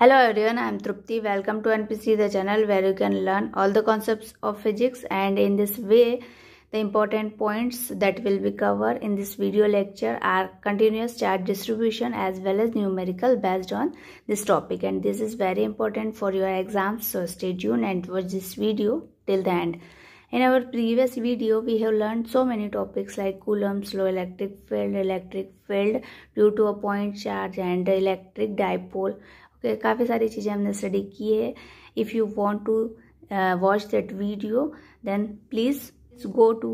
Hello everyone, I am Trupti. Welcome to NPC, the channel where you can learn all the concepts of physics and in this way, the important points that will be covered in this video lecture are continuous charge distribution as well as numerical based on this topic and this is very important for your exams. So stay tuned and watch this video till the end. In our previous video, we have learned so many topics like Coulomb's law, electric field, electric field due to a point charge and electric dipole. Okay तो काफ़ी सारी चीज़ें हमने study की है if you want to watch that video then please go to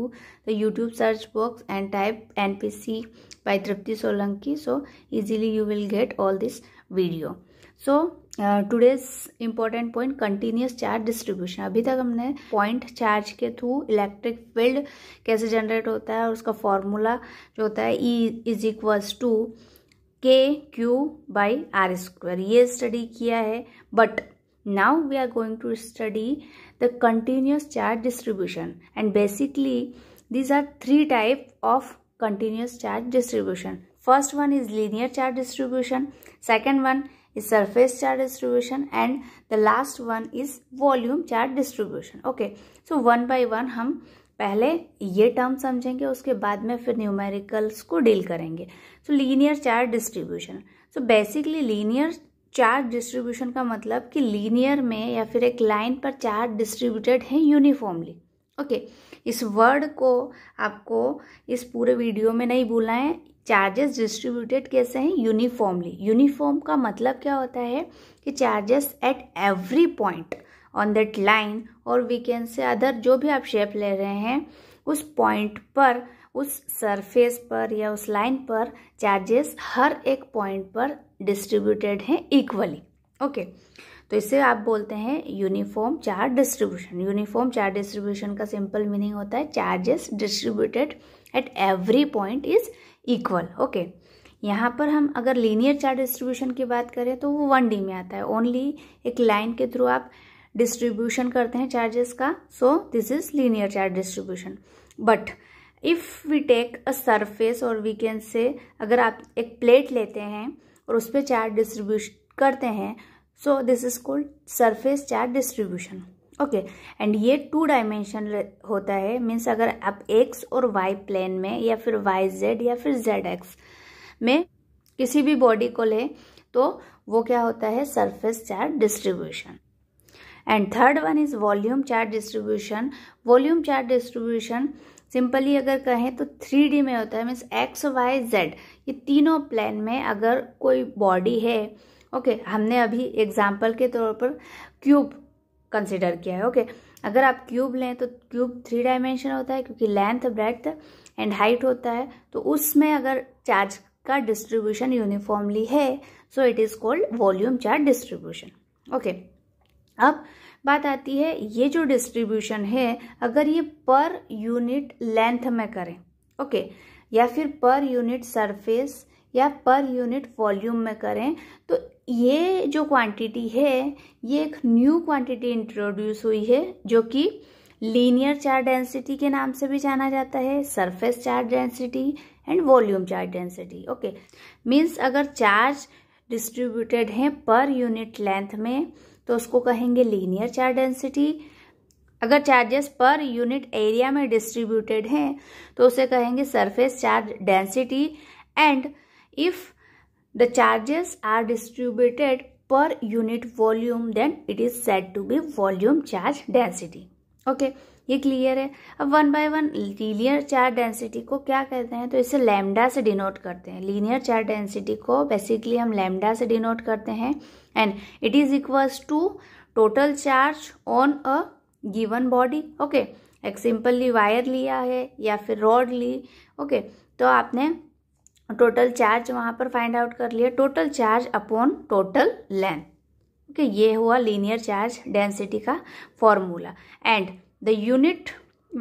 the YouTube search box and type N P C by Tripti Solanki so easily you will get all this video so today's important point continuous charge distribution अभी तक हमने point charge के through electric field कैसे generate होता है और उसका formula जो होता है E is equals to K Q by R square ये स्टडी किया है but now we are going to study the continuous charge distribution and basically these are three type of continuous charge distribution first one is linear charge distribution second one is surface charge distribution and the last one is volume charge distribution okay so one by one हम पहले ये term समझेंगे उसके बाद में फिर numericals को deal करेंगे so linear charge distribution so basically linear charge distribution का मतलब कि लीनियर में या फिर एक लाइन पर चार्ज डिस्ट्रीब्यूटेड है यूनिफॉर्मली ओके okay, इस वर्ड को आपको इस पूरे वीडियो में नहीं भूलना है चार्जेस डिस्ट्रीब्यूटेड कैसे हैं यूनिफॉर्मली यूनिफॉर्म का मतलब क्या होता है कि charges at every point on that line और वी कैन से अदर जो भी आप शेप ले रहे हैं उस पॉइंट पर उस सरफेस पर या उस लाइन पर चार्जेस हर एक पॉइंट पर डिस्ट्रीब्यूटेड हैं इक्वली ओके तो इसे आप बोलते हैं uniform charge distribution uniform charge distribution का सिंपल मीनिंग होता है charges distributed at every point is equal okay यहाँ पर हम अगर लीनियर चार्ज डिस्ट्रीब्यूशन की बात करें तो वो वन डी में आता है ओनली एक लाइन के थ्रू आप डिस्ट्रीब्यूशन करते हैं चार्जेस का so this is linear charge distribution but if we take a surface और वी कैन से अगर आप एक प्लेट लेते हैं और उस पर चार्ज डिस्ट्रीब्यूशन करते हैं so this is called surface charge distribution okay and ये टू डायमेंशन होता है मीन्स अगर आप एक्स और वाई प्लेन में या फिर वाई जेड या फिर जेड एक्स में किसी भी बॉडी को ले तो वो क्या होता है surface charge distribution and third one is volume charge distribution volume charge distribution simply अगर कहें तो थ्री डी में होता है मीन्स एक्स वाई जेड ये तीनों प्लान में अगर कोई बॉडी है ओके okay, हमने अभी एग्जाम्पल के तौर पर क्यूब कंसिडर किया है ओके okay? अगर आप क्यूब लें तो क्यूब थ्री डायमेंशन होता है क्योंकि लेंथ ब्रेथ एंड हाइट होता है तो उसमें अगर चार्ज का डिस्ट्रीब्यूशन यूनिफॉर्मली है so it is called volume charge distribution okay अब बात आती है ये जो डिस्ट्रीब्यूशन है अगर ये पर यूनिट लेंथ में करें ओके या फिर पर यूनिट सरफेस या पर यूनिट वॉल्यूम में करें तो ये जो क्वांटिटी है ये एक न्यू क्वांटिटी इंट्रोड्यूस हुई है जो कि लीनियर चार्ज डेंसिटी के नाम से भी जाना जाता है surface charge density and volume charge density okay means अगर चार्ज डिस्ट्रीब्यूटेड हैं पर यूनिट लेंथ में तो उसको कहेंगे लीनियर चार्ज डेंसिटी अगर चार्जेस पर यूनिट एरिया में डिस्ट्रीब्यूटेड हैं तो उसे कहेंगे surface charge density and if the charges are distributed per unit volume then it is said to be volume charge density okay ये क्लियर है अब one by one linear charge density को क्या कहते हैं तो इसे लैम्डा से डिनोट करते हैं लीनियर चार्ज डेंसिटी को बेसिकली हम लैम्डा से डिनोट करते हैं and it is equals to total charge on a given body okay एक सिंपली वायर लिया है या फिर रॉड ली ओके okay, तो आपने टोटल चार्ज वहाँ पर फाइंड आउट कर लिया total charge upon total length okay ये हुआ लीनियर चार्ज डेंसिटी का formula and the unit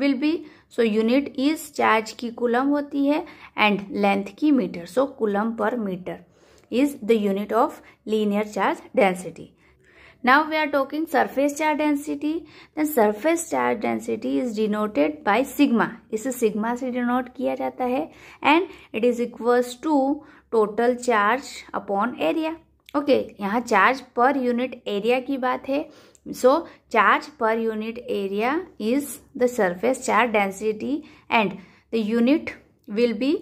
will be so unit is charge की कुलम होती है एंड लेंथ की metre so coulomb per metre is the unit of linear charge density now we are talking surface charge density then surface charge density is denoted by sigma इसे sigma से denote किया जाता है and it is equals to total charge upon area okay यहाँ charge per unit area की बात है so charge per unit area is the surface charge density and the unit will be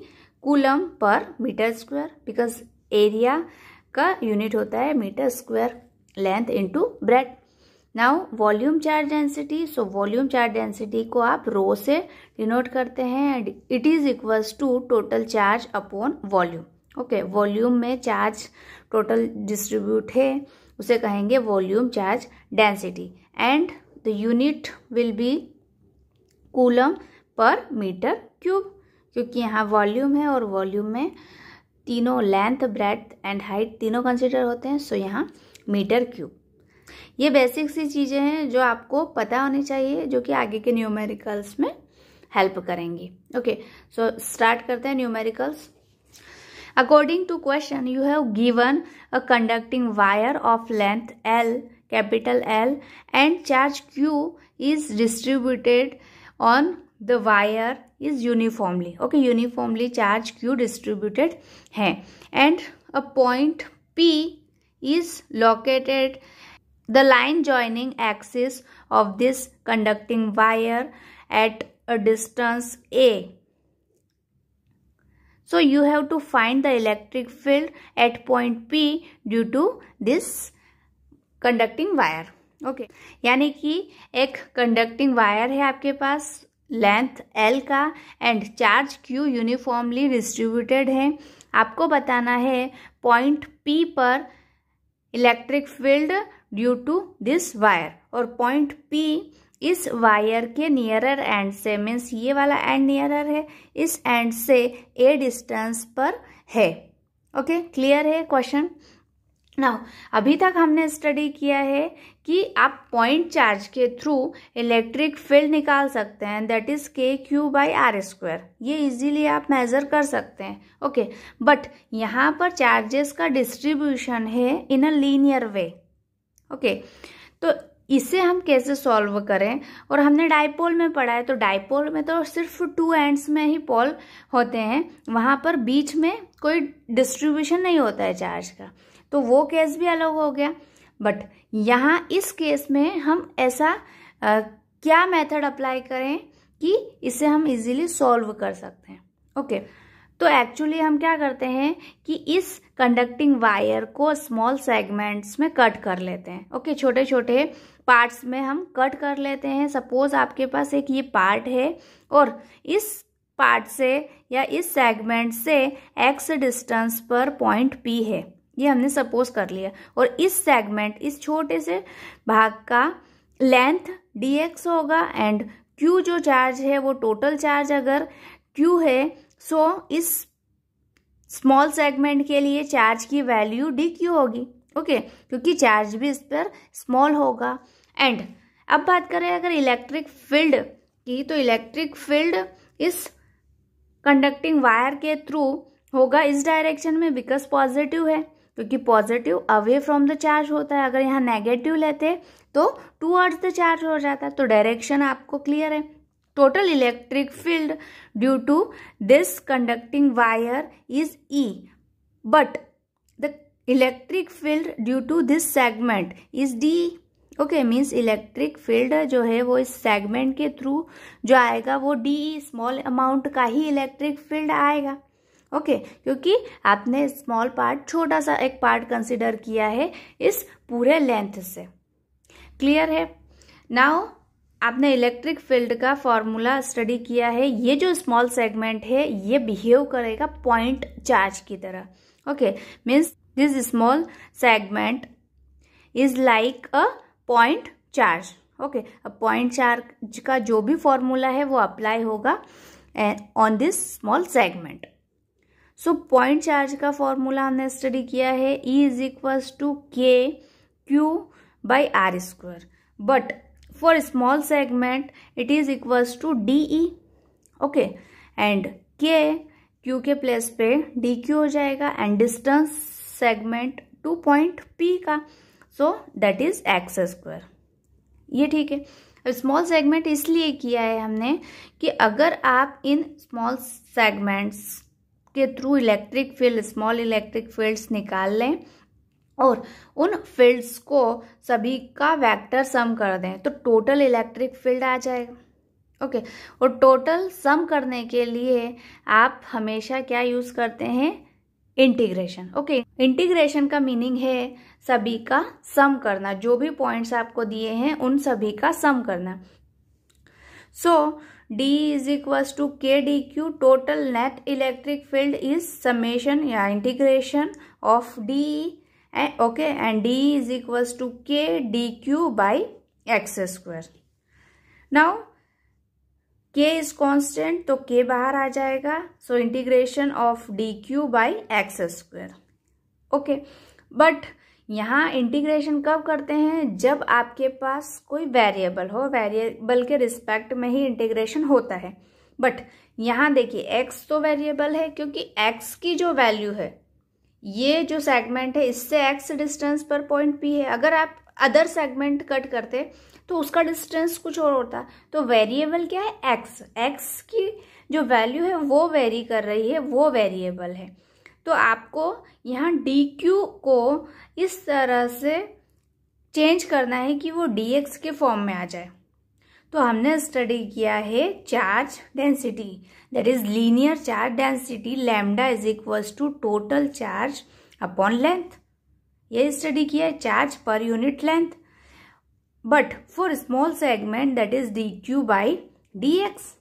coulomb per metre square because area का unit होता है metre square length into breadth now volume charge density so volume charge density को आप rho से denote करते हैं and it is equals to total charge upon volume okay volume में charge total distribute है उसे कहेंगे volume charge density and the unit will be coulomb per metre cube क्योंकि यहाँ वॉल्यूम है और वॉल्यूम में तीनों लेंथ ब्रेथ एंड हाइट तीनों कंसिडर होते हैं सो यहाँ मीटर क्यूब ये बेसिक सी चीज़ें हैं जो आपको पता होनी चाहिए जो कि आगे के न्यूमेरिकल्स में हेल्प करेंगी ओके सो स्टार्ट करते हैं numericals According to question, you have given a conducting wire of length L, capital L and charge Q is distributed on the wire is uniformly. Okay, uniformly charge Q distributed hai. And a point P is located the line joining axis of this conducting wire at a distance A So you have to find the electric field at point P due to this conducting wire. Okay okay. यानी कि एक conducting wire है आपके पास length L का and charge Q uniformly distributed है आपको बताना है पॉइंट पी पर electric field due to this wire और पॉइंट पी इस वायर के नियरर एंड से मीन्स ये वाला एंड नियरर है इस एंड से ए डिस्टेंस पर है ओके okay, क्लियर है क्वेश्चन नाउ अभी तक हमने स्टडी किया है कि आप पॉइंट चार्ज के थ्रू इलेक्ट्रिक फील्ड निकाल सकते हैं that is K Q by R square ये इजीली आप मेजर कर सकते हैं ओके बट यहाँ पर चार्जेस का डिस्ट्रीब्यूशन है इन अ लीनियर वे ओके तो इसे हम कैसे सॉल्व करें और हमने डायपोल में पढ़ा है तो डायपोल में तो सिर्फ टू एंड्स में ही पोल होते हैं वहाँ पर बीच में कोई डिस्ट्रीब्यूशन नहीं होता है चार्ज का तो वो केस भी अलग हो गया बट यहाँ इस केस में हम ऐसा आ, क्या मेथड अप्लाई करें कि इसे हम इजीली सॉल्व कर सकते हैं ओके तो एक्चुअली हम क्या करते हैं कि इस कंडक्टिंग वायर को स्मॉल सेगमेंट्स में कट कर लेते हैं ओके छोटे छोटे पार्ट्स में हम कट कर लेते हैं सपोज आपके पास एक ये पार्ट है और इस पार्ट से या इस सेगमेंट से एक्स डिस्टेंस पर पॉइंट पी है ये हमने सपोज कर लिया और इस सेगमेंट इस छोटे से भाग का लेंथ dx होगा एंड क्यू जो चार्ज है वो टोटल चार्ज अगर क्यू है सो so इस स्मॉल सेगमेंट के लिए चार्ज की वैल्यू डी क्यू होगी ओके क्योंकि चार्ज भी इस पर स्मॉल होगा एंड अब बात करें अगर इलेक्ट्रिक फील्ड की तो इलेक्ट्रिक फील्ड इस कंडक्टिंग वायर के थ्रू होगा इस डायरेक्शन में बिकॉज पॉजिटिव है क्योंकि positive away from the charge होता है अगर यहाँ नेगेटिव लेते तो टू अर्ड्स द चार्ज हो जाता है तो डायरेक्शन आपको क्लियर है total electric field due to this conducting wire is E but electric field due to this segment is D okay means electric field जो है वो इस सेगमेंट के थ्रू जो आएगा वो डी स्मॉल अमाउंट का ही इलेक्ट्रिक फील्ड आएगा ओके okay, क्योंकि आपने स्मॉल पार्ट छोटा सा एक पार्ट कंसिडर किया है इस पूरे लेंथ से क्लियर है नाउ आपने इलेक्ट्रिक फील्ड का फॉर्मूला स्टडी किया है ये जो स्मॉल सेगमेंट है ये बिहेव करेगा पॉइंट चार्ज की तरह okay okay, means this small segment is like a point charge ओके अब पॉइंट चार्ज का जो भी फॉर्मूला है वो अप्लाई होगा on this small segment so point charge का फॉर्मूला हमने स्टडी किया है E is equals to K Q by R square but for small segment it is equals to D E okay and K Q के place पे D Q हो जाएगा and distance segment to point P का so that is X square ये ठीक है small segment इसलिए किया है हमने कि अगर आप इन स्मॉल सेगमेंट्स के through electric field small electric fields निकाल लें और उन फील्ड्स को सभी का वेक्टर सम कर दें तो टोटल इलेक्ट्रिक फील्ड आ जाएगा ओके okay, और टोटल सम करने के लिए आप हमेशा क्या यूज़ करते हैं इंटीग्रेशन ओके इंटीग्रेशन का मीनिंग है सभी का सम करना जो भी पॉइंट्स आपको दिए हैं उन सभी का सम करना so D is equal to K D Q total net electric field is summation या integration of D okay and D is equal to K D Q by X square now K is constant तो K बाहर आ जाएगा so integration of D Q by X square okay but यहाँ integration कब करते हैं जब आपके पास कोई वेरिएबल हो वेरिएबल के रिस्पेक्ट में ही इंटीग्रेशन होता है बट यहाँ देखिए एक्स तो वेरिएबल है क्योंकि एक्स की जो वैल्यू है ये जो सेगमेंट है इससे एक्स डिस्टेंस पर पॉइंट p है अगर आप अदर सेगमेंट कट करते तो उसका डिस्टेंस कुछ और होता तो वेरिएबल क्या है एक्स एक्स की जो वैल्यू है वो वेरी कर रही है वो वेरिएबल है तो आपको यहाँ डी क्यू को इस तरह से चेंज करना है कि वो डी एक्स के फॉर्म में आ जाए तो हमने स्टडी किया है charge density that is linear charge density lambda is equals to total charge upon length ये स्टडी किया है charge per unit length but for small segment that is D Q by D X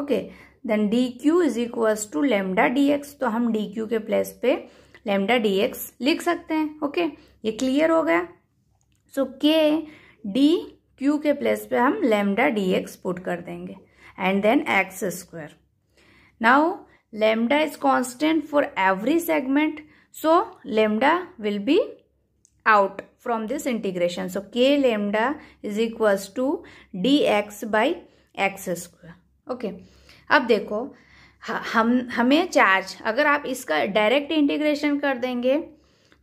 okay then D Q is equals to lambda D X तो हम D Q के place पे lambda D X लिख सकते हैं okay okay? ये clear हो गया सो के डी क्यू के प्लेस पे हम लेमडा डी एक्स पुट कर देंगे and then X square now lambda is constant for every segment so lambda will be out from this integration. So k lambda is equals to dx by X square okay अब देखो हम हमें charge अगर आप इसका direct integration कर देंगे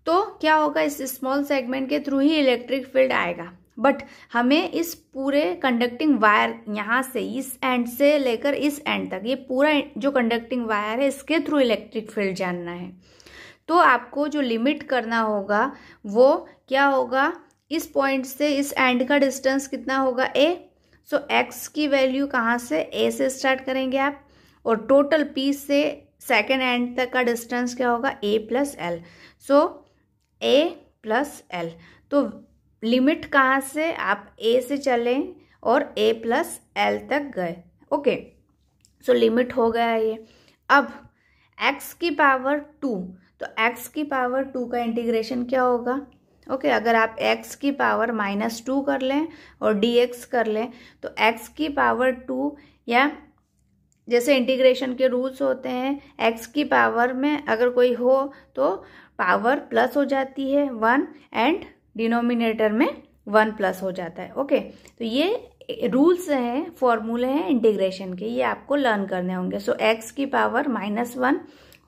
तो क्या होगा इस स्मॉल सेगमेंट के थ्रू ही इलेक्ट्रिक फील्ड आएगा बट हमें इस पूरे कंडक्टिंग वायर यहाँ से इस एंड से लेकर इस एंड तक ये पूरा जो कंडक्टिंग वायर है इसके थ्रू इलेक्ट्रिक फील्ड जानना है तो आपको जो लिमिट करना होगा वो क्या होगा इस पॉइंट से इस एंड का डिस्टेंस कितना होगा ए सो एक्स की वैल्यू कहाँ से ए से स्टार्ट करेंगे आप और टोटल पी से सेकेंड एंड तक का डिस्टेंस क्या होगा A plus L so A plus L तो लिमिट कहाँ से आप ए से चलें और ए प्लस एल तक गए ओके सो लिमिट हो गया ये अब एक्स की पावर टू तो एक्स की पावर टू का इंटीग्रेशन क्या होगा ओके okay, अगर आप x की पावर माइनस टू कर लें और dx कर लें तो x की पावर टू या जैसे इंटीग्रेशन के रूल्स होते हैं x की पावर में अगर कोई हो तो पावर प्लस हो जाती है वन एंड डिनोमिनेटर में वन प्लस हो जाता है ओके okay, तो ये रूल्स हैं फॉर्मूले हैं इंटीग्रेशन के ये आपको लर्न करने होंगे सो so, x की पावर माइनस वन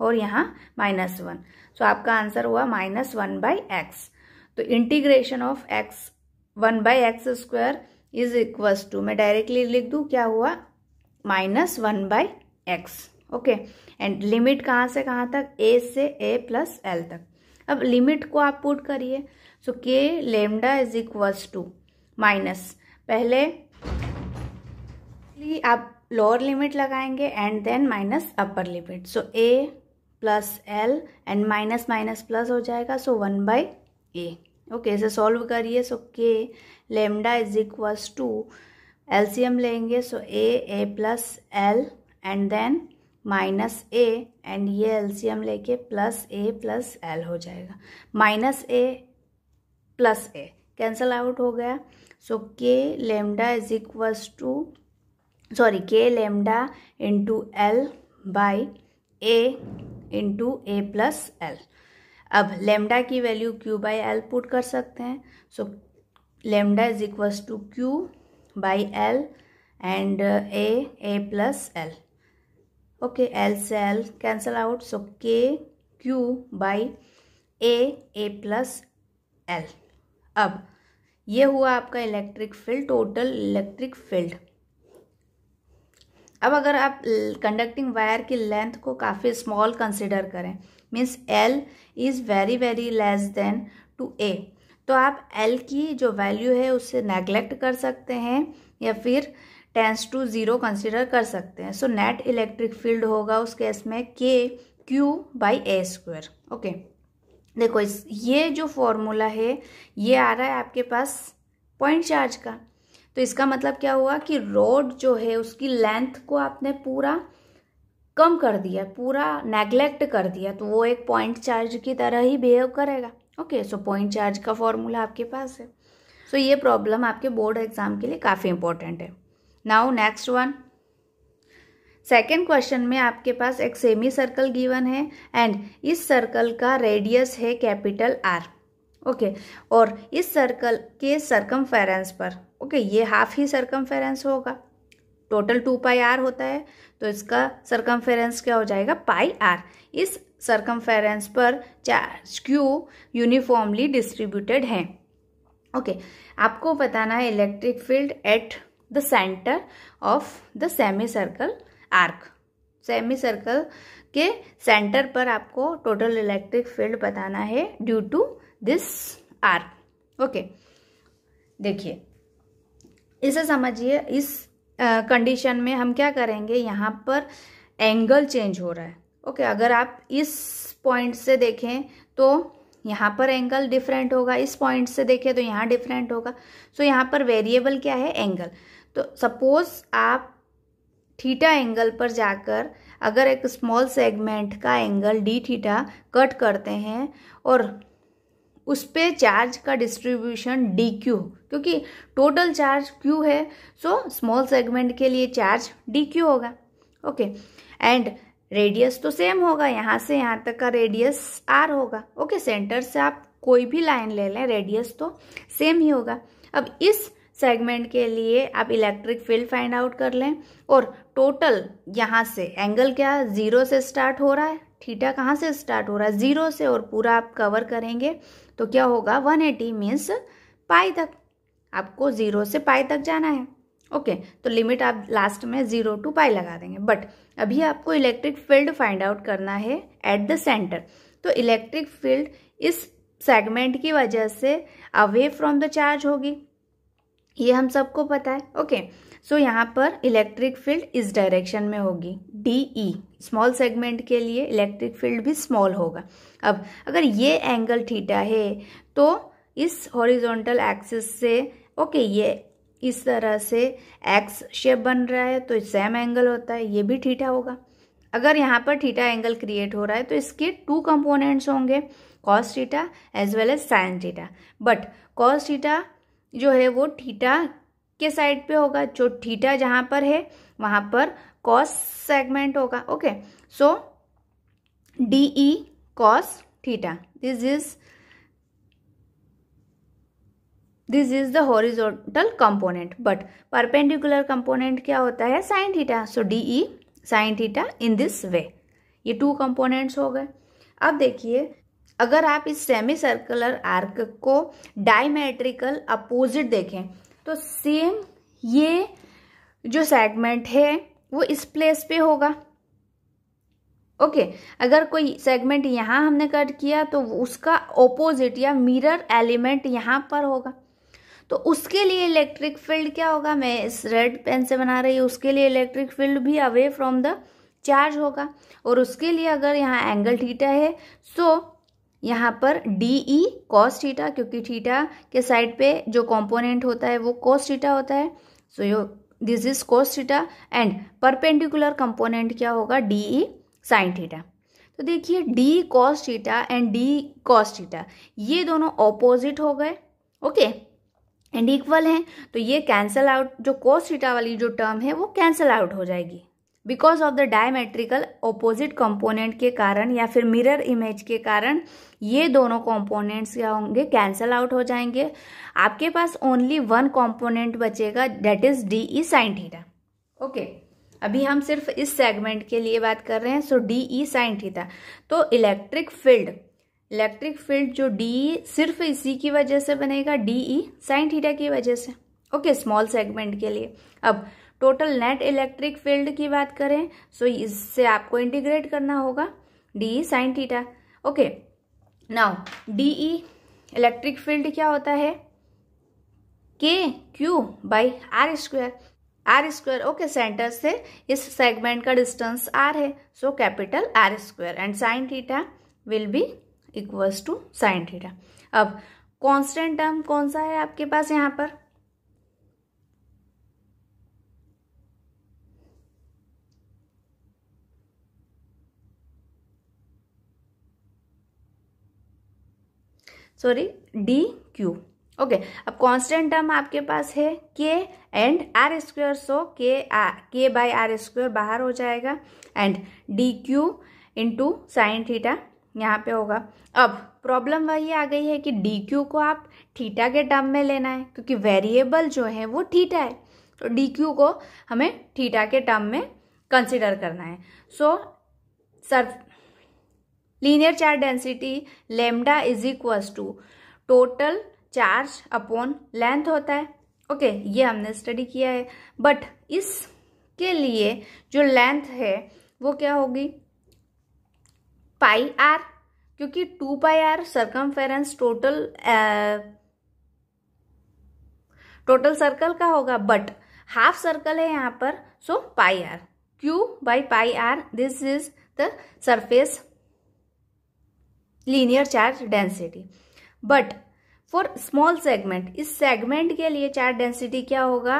और यहाँ माइनस वन सो आपका आंसर हुआ माइनस वन बाई एक्स तो integration of X one by X square is equals to मैं डायरेक्टली लिख दूँ क्या हुआ minus one by X okay and limit कहाँ से कहाँ तक ए से ए प्लस एल तक अब लिमिट को आप पुट करिए so K lambda is equals to minus पहले आप लोअर लिमिट लगाएंगे and then minus upper limit so A plus L and minus minus plus हो जाएगा सो वन बाई ए ओके इसे सॉल्व करिए so K lambda is equals to L लेंगे so A A plus L and then minus A and ये L लेके plus A plus L हो जाएगा minus A plus A cancel out हो गया so K lambda is equals to sorry K lambda into L by A into A plus L अब lambda की value Q by L put कर सकते हैं so lambda is equals to Q by L and A A plus L okay L से L cancel out so K Q by A A plus L अब ये हुआ आपका electric field total electric field अब अगर आप conducting wire की length को काफ़ी स्मॉल कंसिडर करें means L is very very less than two A तो आप एल की जो वैल्यू है उससे नेग्लेक्ट कर सकते हैं या फिर टेंस टू ज़ीरो कंसिडर कर सकते हैं सो नेट इलेक्ट्रिक फील्ड होगा उस केस में K Q by A square okay देखो इस ये जो फॉर्मूला है ये आ रहा है आपके पास पॉइंट चार्ज का तो इसका मतलब क्या हुआ कि रोड जो है उसकी लेंथ को आपने पूरा कम कर दिया पूरा नेग्लेक्ट कर दिया तो वो एक पॉइंट चार्ज की तरह ही बिहेव करेगा ओके सो पॉइंट चार्ज का फॉर्मूला आपके पास है सो so, ये प्रॉब्लम आपके बोर्ड एग्जाम के लिए काफ़ी इंपॉर्टेंट है now next one second question में आपके पास एक सेमी सर्कल गिवन है एंड इस सर्कल का रेडियस है कैपिटल आर ओके और इस सर्कल के सरकम पर ओके ये हाफ ही सरकम होगा टोटल टू पाई आर होता है तो इसका सरकम क्या हो जाएगा पाई आर इस सरकम पर चार्ज क्यू यूनिफॉर्मली डिस्ट्रीब्यूटेड हैं ओके okay, आपको बताना है electric field at the centre of the semi circle arc semi circle के सेंटर पर आपको टोटल इलेक्ट्रिक फील्ड बताना है due to this R okay देखिए इसे समझिए इस कंडीशन में हम क्या करेंगे यहाँ पर एंगल चेंज हो रहा है ओके okay, अगर आप इस पॉइंट से देखें तो यहाँ पर एंगल डिफरेंट होगा इस पॉइंट से देखें तो यहाँ डिफरेंट होगा सो so, यहाँ पर वेरिएबल क्या है एंगल तो सपोज आप थीटा एंगल पर जाकर अगर एक स्मॉल सेगमेंट का एंगल डी थीटा कट करते हैं और उस पर चार्ज का डिस्ट्रीब्यूशन डी क्यू क्योंकि टोटल चार्ज क्यू है सो स्मॉल सेगमेंट के लिए चार्ज डी क्यू होगा ओके एंड रेडियस तो सेम होगा यहाँ से यहाँ तक का रेडियस आर होगा ओके सेंटर से आप कोई भी लाइन ले लें रेडियस तो सेम ही होगा अब इस सेगमेंट के लिए आप इलेक्ट्रिक फील्ड फाइंड आउट कर लें और टोटल यहाँ से एंगल क्या ज़ीरो से स्टार्ट हो रहा है थीटा कहाँ से स्टार्ट हो रहा है ज़ीरो से और पूरा आप कवर करेंगे तो क्या होगा 180 एटी मीन्स पाई तक आपको ज़ीरो से पाई तक जाना है ओके okay, तो लिमिट आप लास्ट में ज़ीरो टू पाई लगा देंगे बट अभी आपको इलेक्ट्रिक फील्ड फाइंड आउट करना है एट द सेंटर तो इलेक्ट्रिक फील्ड इस सेगमेंट की वजह से अवे फ्रॉम द चार्ज होगी ये हम सबको पता है ओके सो यहाँ पर इलेक्ट्रिक फील्ड इस डायरेक्शन में होगी डी ई स्मॉल सेगमेंट के लिए इलेक्ट्रिक फील्ड भी स्मॉल होगा अब अगर ये एंगल थीटा है तो इस हॉरिजॉन्टल एक्सिस से ओके ये इस तरह से एक्स शेप बन रहा है तो सेम एंगल होता है ये भी थीटा होगा अगर यहाँ पर थीटा एंगल क्रिएट हो रहा है तो इसके टू कंपोनेंट्स होंगे cos theta as well as sine theta but cos theta जो है वो थीटा के साइड पे होगा जो थीटा जहाँ पर है वहाँ पर कॉस सेगमेंट होगा okay so D E cos theta this is this is the horizontal component but perpendicular component क्या होता है sine theta so D E sine theta in this way ये टू कंपोनेंट्स हो गए अब देखिए अगर आप इस सेमी सर्कुलर आर्क को डायमेट्रिकल अपोजिट देखें तो सेम ये जो सेगमेंट है वो इस प्लेस पे होगा ओके okay, अगर कोई सेगमेंट यहाँ हमने कट किया तो उसका ओपोजिट या मिरर एलिमेंट यहाँ पर होगा तो उसके लिए इलेक्ट्रिक फील्ड क्या होगा मैं इस रेड पेन से बना रही हूँ उसके लिए इलेक्ट्रिक फील्ड भी अवे फ्रॉम द चार्ज होगा और उसके लिए अगर यहाँ एंगल थीटा है सो यहाँ पर डी ई कॉस थीटा क्योंकि थीटा के साइड पे जो कंपोनेंट होता है वो कॉस थीटा होता है so so, this is cos theta and perpendicular component क्या होगा डी ई साइन थीटा तो देखिए D cos theta and D cos theta ये दोनों ऑपोजिट हो गए ओके एंड इक्वल हैं तो ये कैंसल आउट जो कॉस थीटा वाली जो टर्म है वो कैंसल आउट हो जाएगी because of the diametrical opposite component के कारण या फिर मिरर इमेज के कारण ये दोनों कंपोनेंट्स क्या होंगे कैंसल आउट हो जाएंगे आपके पास ओनली वन कंपोनेंट बचेगा that is D E sine theta okay अभी हम सिर्फ इस सेगमेंट के लिए बात कर रहे हैं so D E sine theta तो इलेक्ट्रिक फील्ड इलेक्ट्रिक फील्ड जो डी e सिर्फ इसी की वजह से बनेगा डी ई साइन थीटा की वजह से ओके स्मॉल सेगमेंट के लिए अब टोटल नेट इलेक्ट्रिक फील्ड की बात करें सो so इससे आपको इंटीग्रेट करना होगा D E sine theta okay now D E electric field क्या होता है K Q by R square R square okay centre से इस सेगमेंट का डिस्टेंस आर है so capital R square and sine theta will be equals to sine theta अब constant term कौन सा है आपके पास यहाँ पर सॉरी डी क्यू ओके अब कांस्टेंट टर्म आपके पास है के एंड आर स्क्वेयर सो के आर के बाय आर स्क्वेयर बाहर हो जाएगा and D Q into sine theta यहाँ पे होगा अब प्रॉब्लम वही आ गई है कि डी क्यू को आप थीटा के टर्म में लेना है क्योंकि वेरिएबल जो है वो थीटा है तो डी क्यू को हमें थीटा के टर्म में कंसिडर करना है so so, sir linear charge density lambda is equals to total charge upon length होता है ओके okay, ये हमने स्टडी किया है बट इसके लिए जो लेंथ है वो क्या होगी पाई आर क्योंकि two pi R circum total total circle का होगा बट हाफ सर्कल है यहां पर so pi R Q by pi R this is the surface linear charge density but for small segment इस सेगमेंट के लिए charge density क्या होगा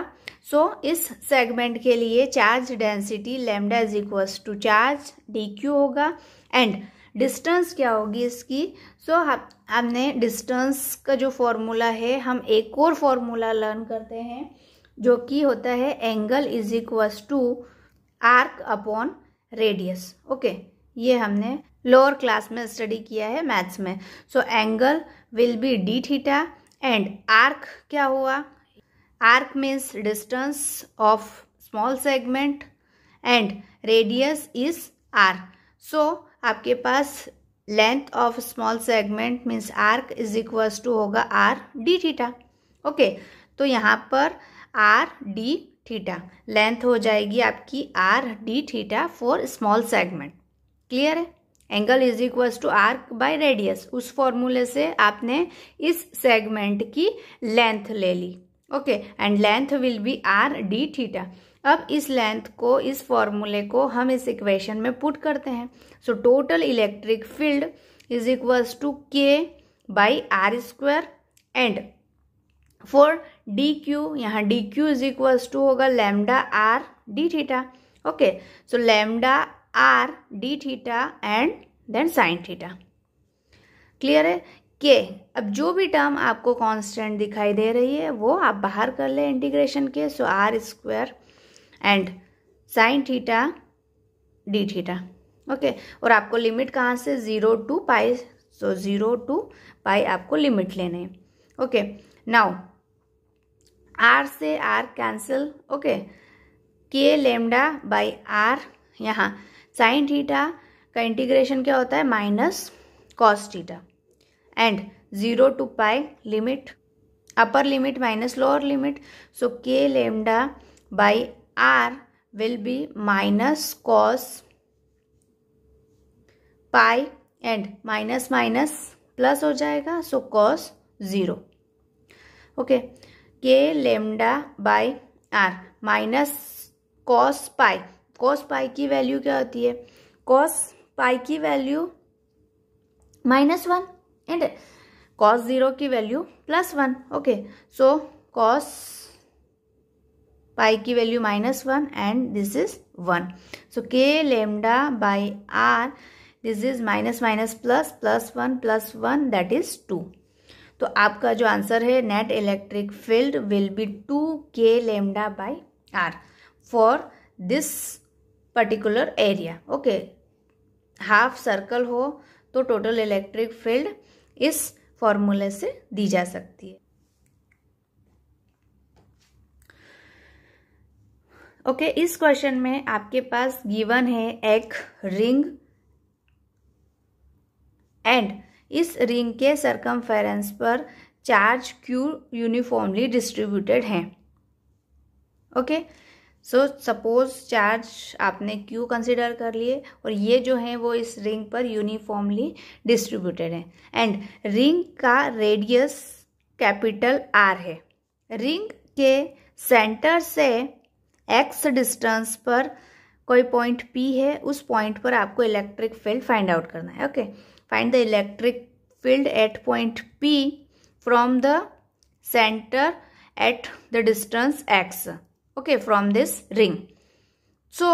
सो so, इस सेगमेंट के लिए charge density lambda is equals to charge D Q होगा and distance क्या होगी इसकी सो so, हम हमने डिस्टेंस का जो फॉर्मूला है हम एक और फॉर्मूला लर्न करते हैं जो कि होता है angle is equals to arc upon radius okay ये हमने लोअर क्लास में स्टडी किया है मैथ्स में so angle will be D theta and arc क्या हुआ arc means distance of small segment and radius is R so आपके पास length of small segment means arc is equals to होगा R D theta okay तो यहाँ पर are D theta length हो जाएगी आपकी R D theta for small segment clear है angle is equal to arc by radius उस फॉर्मूले से आपने इस सेगमेंट की लेंथ ले ली okay and length will be R D theta अब इस लेंथ को इस फॉर्मूले को हम इस इक्वेशन में पुट करते हैं so total electric field is equals to K by R square and for D Q यहाँ D Q is equals to होगा lambda R D theta okay so lambda R D theta and then sine theta clear है के अब जो भी term आपको constant दिखाई दे रही है वो आप बाहर कर ले इंटीग्रेशन के so R square and sine theta D theta okay और आपको लिमिट कहाँ से zero to pi so zero to pi आपको लिमिट लेने ओके नाउ आर से R cancel okay K lambda by R यहाँ साइन थीटा का इंटीग्रेशन क्या होता है minus cos theta and zero to pi limit upper limit minus lower limit so K lambda by R will be minus cos pi and minus minus plus हो जाएगा so cos zero okay K lambda by R minus cos pi cos pi की value क्या होती है cos pi की value minus one and cos zero की value plus one okay so cos pi की value minus one and this is one so K lambda by R this is minus minus plus plus one plus one that is two तो आपका जो answer है net electric field will be two K lambda by R for this particular area okay half circle हो तो total electric field इस फॉर्मूले से दी जा सकती है ओके okay, इस क्वेश्चन में आपके पास गिवन है एक रिंग एंड इस रिंग के सरकम पर चार्ज क्यू यूनिफॉर्मली डिस्ट्रीब्यूटेड हैं okay okay? So suppose charge आपने क्यू कंसिडर कर लिए और ये जो है वो इस रिंग पर यूनिफॉर्मली डिस्ट्रीब्यूटेड है एंड रिंग का रेडियस कैपिटल आर है रिंग के सेंटर से एक्स डिस्टेंस पर कोई पॉइंट पी है उस पॉइंट पर आपको इलेक्ट्रिक फील्ड फाइंड आउट करना है okay find the electric field at point P from the centre at the distance X okay from this ring so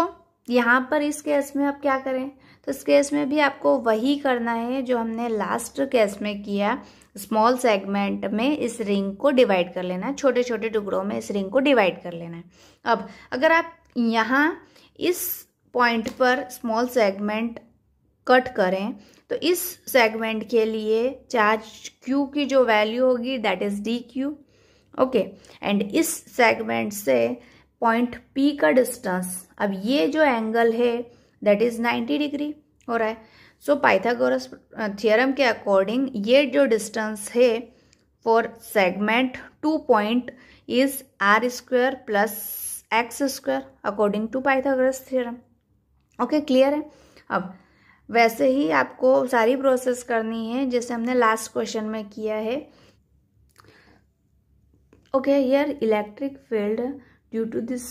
यहाँ पर इस केस में आप क्या करें तो इस केस में भी आपको वही करना है जो हमने लास्ट केस में किया स्मॉल सेगमेंट में इस रिंग को डिवाइड कर लेना है छोटे छोटे टुकड़ों में इस रिंग को डिवाइड कर लेना है अब अगर आप यहाँ इस पॉइंट पर स्मॉल सेगमेंट कट करें तो इस सेगमेंट के लिए चार्ज क्यू की जो वैल्यू होगी that is D Q okay and इस सेगमेंट से पॉइंट पी का डिस्टेंस अब ये जो एंगल है दैट इज 90 डिग्री हो रहा है सो पाइथागोरस थ्योरम के अकॉर्डिंग ये जो डिस्टेंस है for segment to point is R square plus x square according to Pythagoras theorem okay clear है अब वैसे ही आपको सारी प्रोसेस करनी है जैसे हमने लास्ट क्वेश्चन में किया है ओके यार electric field due to this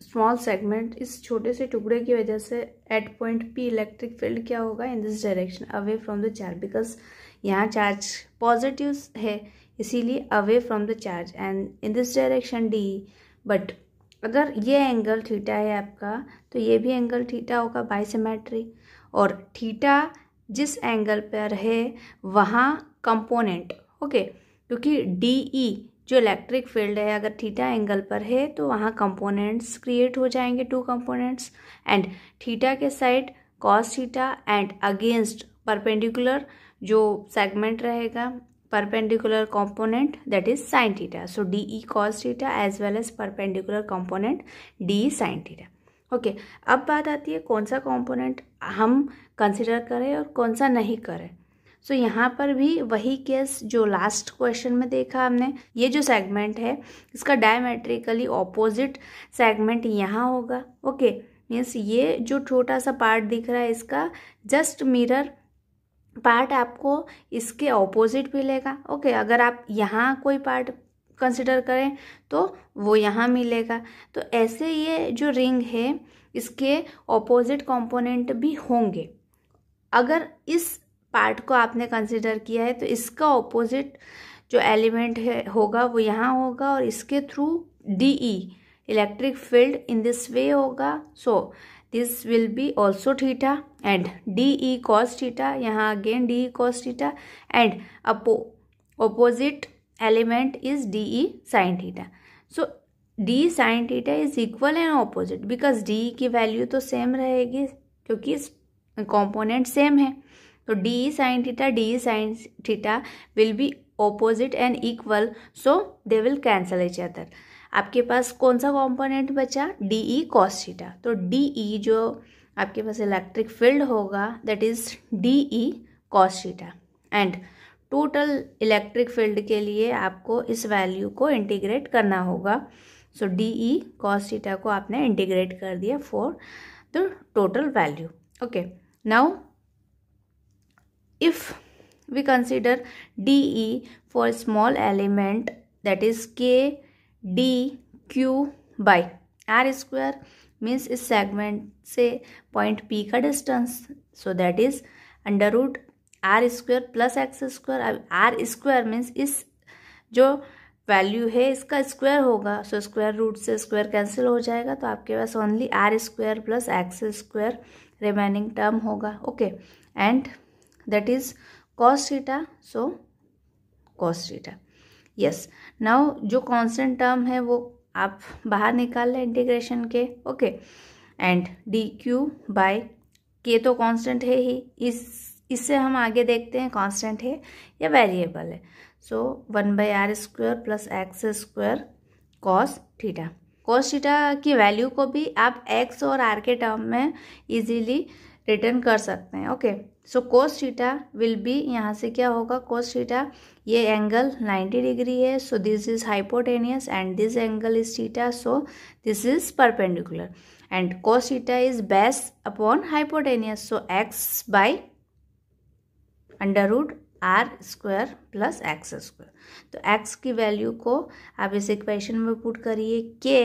small segment इस छोटे से टुकड़े की वजह से at point P electric field क्या होगा in this direction away from the charge because यहाँ चार्ज पॉजिटिव है इसीलिए away from the charge and in this direction D but अगर ये एंगल थीटा है आपका तो ये भी एंगल थीटा होगा बाइसेमेट्री और थीटा जिस एंगल पर है वहाँ कंपोनेंट ओके क्योंकि डी ई e जो इलेक्ट्रिक फील्ड है अगर थीटा एंगल पर है तो वहाँ कंपोनेंट्स क्रिएट हो जाएंगे टू कंपोनेंट्स एंड थीटा के side cos theta and against perpendicular जो सेगमेंट रहेगा perpendicular component that is sine theta so D E cos theta as well as perpendicular component D E sine theta okay अब बात आती है कौन सा component हम कंसिडर करें और कौन सा नहीं करें सो so, यहाँ पर भी वही केस जो लास्ट क्वेश्चन में देखा हमने ये जो सेगमेंट है इसका डायमेट्रिकली ऑपोजिट सेगमेंट यहाँ होगा ओके okay, मीन्स ये जो छोटा सा पार्ट दिख रहा है इसका जस्ट मिरर पार्ट आपको इसके ऑपोजिट मिलेगा ओके okay, अगर आप यहाँ कोई पार्ट कंसिडर करें तो वो यहाँ मिलेगा तो ऐसे ये जो रिंग है इसके ऑपोजिट कंपोनेंट भी होंगे अगर इस पार्ट को आपने कंसिडर किया है तो इसका ऑपोजिट जो एलिमेंट है होगा वो यहाँ होगा और इसके through D E electric field in this way होगा so this will be also theta and D E cos theta यहाँ again D E cos theta and अपो is D E sine sin so D sine sin is equal and opposite because D E की value तो same रहेगी क्योंकि component same है तो D sine theta D sine theta will be opposite and equal so they will cancel each other आपके पास कौन सा कॉम्पोनेंट बचा डी ई कॉस थीटा तो डी ई e जो आपके पास इलेक्ट्रिक फील्ड होगा that is D E cos theta and total electric field के लिए आपको इस वैल्यू को इंटीग्रेट करना होगा so D E cos theta को आपने इंटीग्रेट कर दिया for the total value okay now if we consider DE for small element that is K D Q by R square means is segment से point P ka distance so that is under root R square plus x square अब R square means is jo value है इसका square होगा so square root से square cancel हो जाएगा तो आपके पास only R square plus x square remaining term होगा okay and that is cos theta so cos theta yes now जो कॉन्सटेंट टर्म है वो आप बाहर निकाल लें इंटीग्रेशन के okay and D Q by K तो कॉन्सटेंट है ही इस इससे हम आगे देखते हैं कांस्टेंट है या वेरिएबल है so one by R square plus x square cos theta cos theta की वैल्यू को भी आप एक्स और आर के टर्म में इजीली रिटर्न कर सकते हैं okay so cos theta will be यहाँ से क्या होगा कोस थीटा ये एंगल 90 डिग्री है so this is hypotenuse and this angle is theta so this is perpendicular and cos theta is base upon hypotenuse so X by under root R square plus x square तो X की value को आप इस equation में put करिए K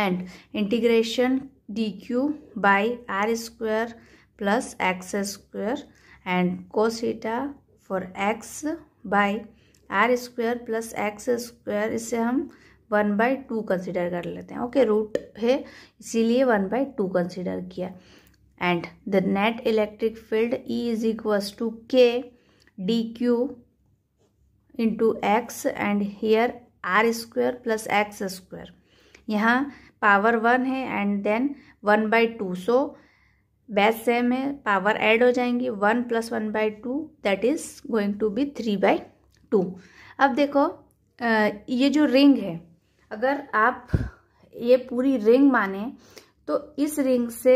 and integration D Q by R square plus x square and cos theta for x x r square plus x square इसे हम one by two consider कर लेते हैं ओके रूट है इसीलिए वन बाई टू कंसिडर किया and the net electric field E is equals to K D Q into X and here R square plus x square यहाँ power one है and then one by two so base same है power add हो जाएंगी one plus one by two that is going to be three by two अब देखो ये जो ring है अगर आप ये पूरी रिंग माने तो इस रिंग से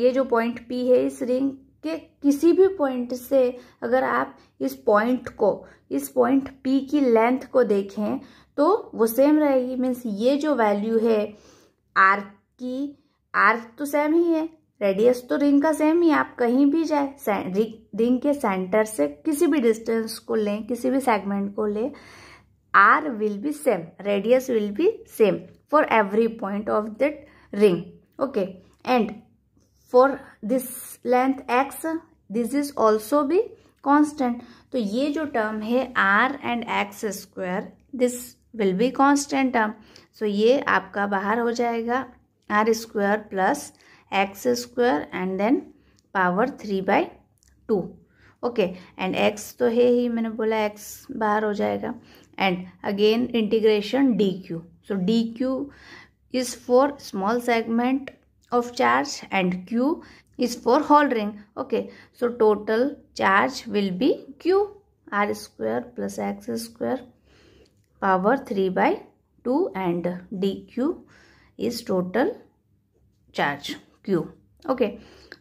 ये जो पॉइंट पी है इस रिंग के किसी भी पॉइंट से अगर आप इस पॉइंट को इस पॉइंट पी की लेंथ को देखें तो वो सेम रहेगी मीन्स ये जो वैल्यू है आर की आर तो सेम ही है रेडियस तो रिंग का सेम ही आप कहीं भी जाए रिंग के सेंटर से किसी भी डिस्टेंस को लें किसी भी सेगमेंट को लें R will be same radius will be same for every point of that ring okay and for this length X this is also भी कॉन्स्टेंट तो ये जो टर्म है R and X square this will be constant term so ये आपका बाहर हो जाएगा R square plus x square and then power three by two okay and X तो है ही मैंने बोला एक्स बाहर हो जाएगा and again integration D Q so D Q is for small segment of charge and Q is for whole ring okay so total charge will be Q R square plus x square power three by two and D Q is total charge Q okay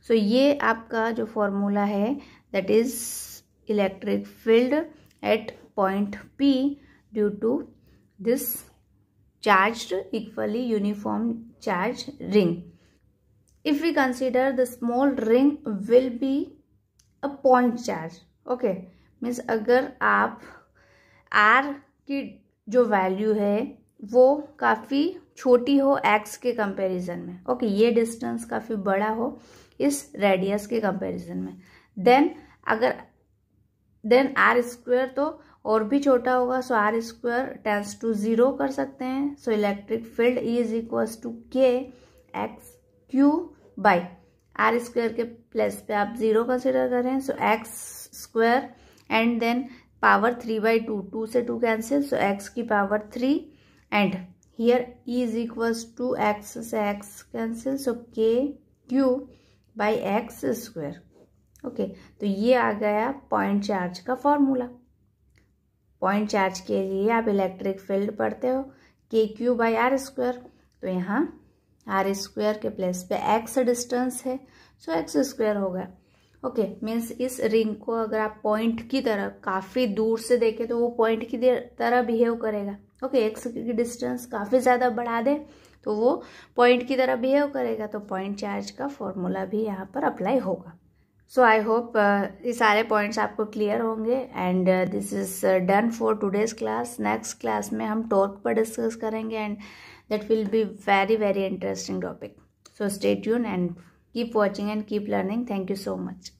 so ये आपका जो formula है that is electric field at point P due to this charge equally uniform charge ring if we consider the small ring will be a point charge okay means अगर आप are की जो value है वो काफ़ी छोटी हो एक्स के कंपैरिजन में ओके ये डिस्टेंस काफ़ी बड़ा हो इस रेडियस के कंपैरिजन में देन अगर देन आर स्क्वेयर तो और भी छोटा होगा so R square tends to zero कर सकते हैं so electric field is equals to K X Q by R square के प्लस पे आप ज़ीरो कंसिडर करें so X square and then power three by two two से two cancel so X की power three and here e is equals to x x cancel so k q by x square okay okay, तो ये आ गया point charge का formula point charge के लिए आप इलेक्ट्रिक फील्ड पढ़ते हो के क्यू बाई आर स्क्वायर तो यहाँ आर स्क्वायर के प्लेस पे एक्स डिस्टेंस है सो एक्स स्क्वायर हो गया ओके okay, मीन्स इस रिंग को अगर आप पॉइंट की तरह काफ़ी दूर से देखें तो वो पॉइंट की तरह बिहेव करेगा ओके okay, एक्स की डिस्टेंस काफ़ी ज़्यादा बढ़ा दें तो वो पॉइंट की तरह बिहेव करेगा तो पॉइंट चार्ज का फॉर्मूला भी यहाँ पर अप्लाई होगा सो आई होप ये सारे पॉइंट्स आपको क्लियर होंगे and this is done for today's class next class में हम टॉर्क पर डिस्कस करेंगे and that will be very very interesting topic so stay यून and Keep watching and keep learning. Thank you so much.